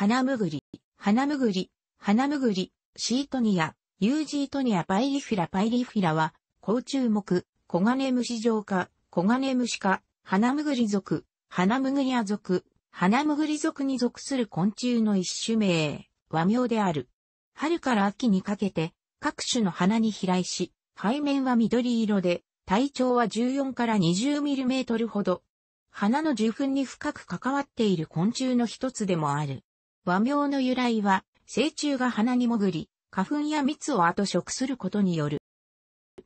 花むぐり、花むぐり、花むぐり、シートニア、ユージートニアパイリフィラパイリフィラは、高注目、コガネムシ状化、コガネムシ科、花むぐり属、花むぐりア属、花むぐり属に属する昆虫の一種名、和名である。春から秋にかけて、各種の花に飛来し、背面は緑色で、体長は14から2 0トルほど。花の受粉に深く関わっている昆虫の一つでもある。和名の由来は、成虫が鼻に潜り、花粉や蜜を後食することによる。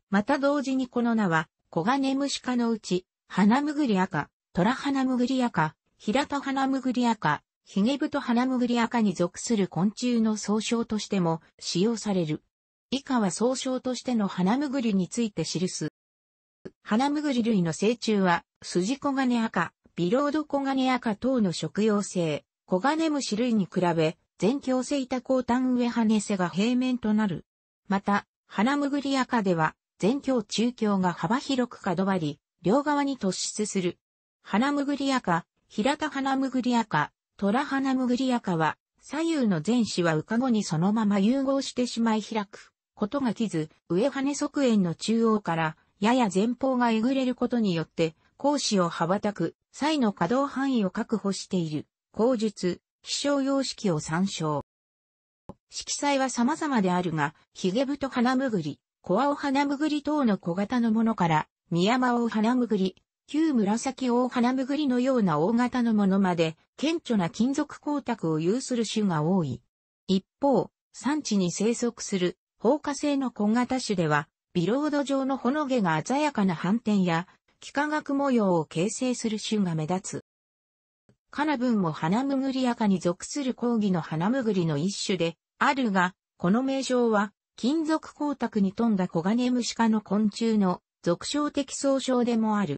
また同時にこの名は、コガネムシ科のうち、ハナムグリアカ、トラハナムグリアカ、ヒラトハナムグリアカ、ヒゲブトハナムグリアカに属する昆虫の総称としても使用される。以下は総称としてのハナムグリについて記す。ハナムグリ類の成虫は、スジコガネアカ、ビロードコガネアカ等の食用性、コガネムシ類に比べ、全強性多高端上羽背が平面となる。また、ハナムグリア科では、全強中強が幅広く角張り、両側に突出する。ハナムグリア科、平田ハナムグリア科、トラハナムグリア科は、左右の前肢は浮か後にそのまま融合してしまい開く。ことが来ず、上羽側縁の中央から、やや前方がえぐれることによって、講師を羽ばたく、際の可動範囲を確保している。口述、気象様式を参照。色彩は様々であるが、ヒゲブト花ナムコアオ花ナり等の小型のものから、ミヤマオ花ナり、旧紫オオハナりのような大型のものまで、顕著な金属光沢を有する種が多い。一方、産地に生息する放火性の小型種では、ビロード状のほの毛が鮮やかな斑点や、幾何学模様を形成する種が目立つ。カナブンも花むぐり赤に属する講義の花むぐりの一種で、あるが、この名称は、金属光沢に富んだコガネムシ科の昆虫の属称的総称でもある。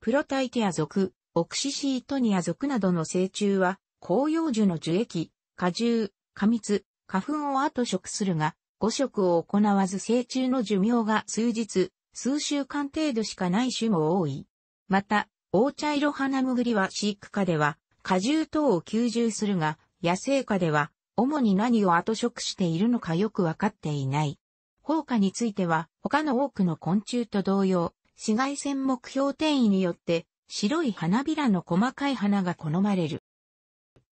プロタイティア属、オクシシートニア属などの成虫は、紅葉樹の樹液、果汁、過密、花粉を後食するが、5食を行わず成虫の寿命が数日、数週間程度しかない種も多い。また、オーチャイロハナムグリは飼育下では果汁等を吸収するが、野生下では主に何を後食しているのかよくわかっていない。放火については他の多くの昆虫と同様、紫外線目標転移によって白い花びらの細かい花が好まれる。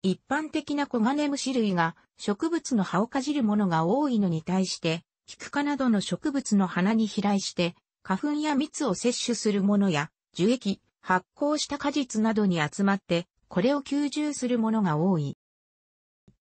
一般的なコガネムシ類が植物の葉をかじるものが多いのに対して、キク科などの植物の花に飛来して、花粉や蜜を摂取するものや、樹液、発酵した果実などに集まって、これを吸収するものが多い。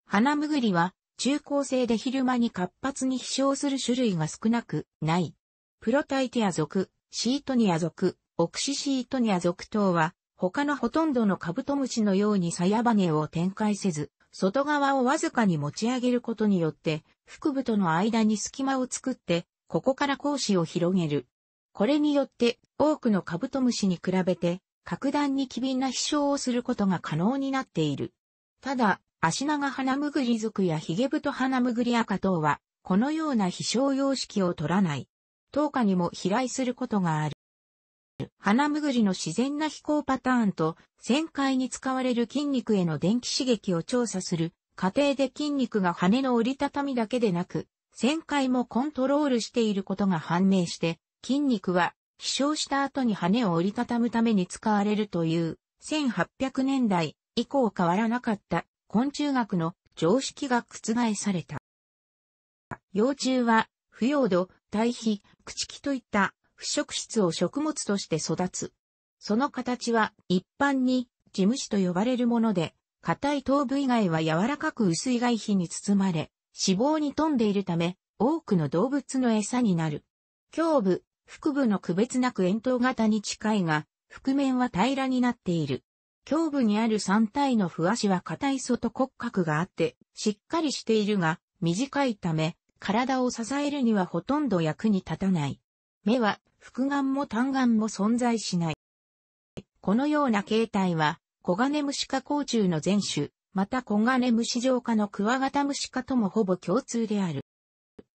花むぐりは、中高生で昼間に活発に飛翔する種類が少なくない。プロタイティア属、シートニア属、オクシシートニア属等は、他のほとんどのカブトムシのように鞘羽を展開せず、外側をわずかに持ち上げることによって、腹部との間に隙間を作って、ここから格子を広げる。これによって多くのカブトムシに比べて格段に機敏な飛翔をすることが可能になっている。ただ、アシナガハナムグリ族やヒゲブトハナムグリ赤等は、このような飛翔様式を取らない。等下にも飛来することがある。ハナムグリの自然な飛行パターンと、旋回に使われる筋肉への電気刺激を調査する、過程で筋肉が羽の折りたたみだけでなく、旋回もコントロールしていることが判明して、筋肉は飛翔した後に羽を折りたたむために使われるという1800年代以降変わらなかった昆虫学の常識が覆された。幼虫は腐葉土、堆肥、朽ち木といった腐食質を食物として育つ。その形は一般に事務紙と呼ばれるもので、硬い頭部以外は柔らかく薄い外皮に包まれ、脂肪に富んでいるため、多くの動物の餌になる。胸部、腹部の区別なく円筒型に近いが、腹面は平らになっている。胸部にある3体の不足は硬い外骨格があって、しっかりしているが、短いため、体を支えるにはほとんど役に立たない。目は、腹眼も単眼も存在しない。このような形態は、コガネムシ科甲虫の全種、またコガネムシ上科のクワガタムシ科ともほぼ共通である。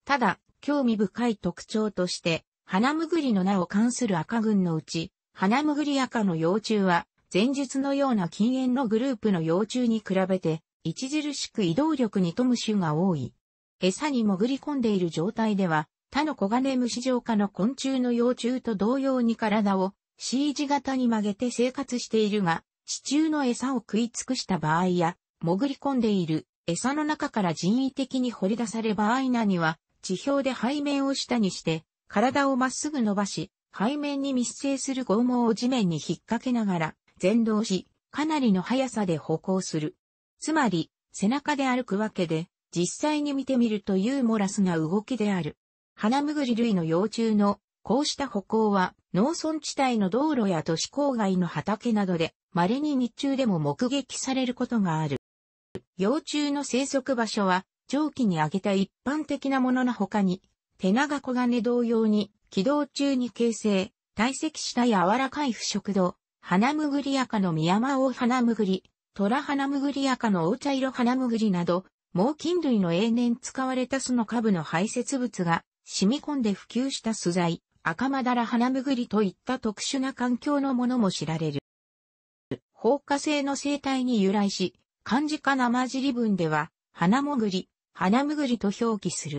ただ、興味深い特徴として、花むぐりの名を冠する赤群のうち、花むぐり赤の幼虫は、前述のような禁煙のグループの幼虫に比べて、著しく移動力に富む種が多い。餌に潜り込んでいる状態では、他のコガネムシ状化の昆虫の幼虫と同様に体を C 字型に曲げて生活しているが、地中の餌を食い尽くした場合や、潜り込んでいる餌の中から人為的に掘り出され場合なには、地表で背面を下にして、体をまっすぐ伸ばし、背面に密生する剛毛を地面に引っ掛けながら、前動し、かなりの速さで歩行する。つまり、背中で歩くわけで、実際に見てみるとユーモラスな動きである。ハナムグリ類の幼虫の、こうした歩行は、農村地帯の道路や都市郊外の畑などで、稀に日中でも目撃されることがある。幼虫の生息場所は、蒸気に挙げた一般的なものの他に、手長小金同様に、軌道中に形成、堆積した柔らかい腐食度、花むぐり赤のミヤマオウ花むぐり、トラ花むぐり赤のお茶色花むぐりなど、猛禽類の永年使われた巣の下部の排泄物が染み込んで普及した素材、赤まだら花むぐりといった特殊な環境のものも知られる。放火性の生態に由来し、漢字化生尻文では、花もぐり、花むぐりと表記する。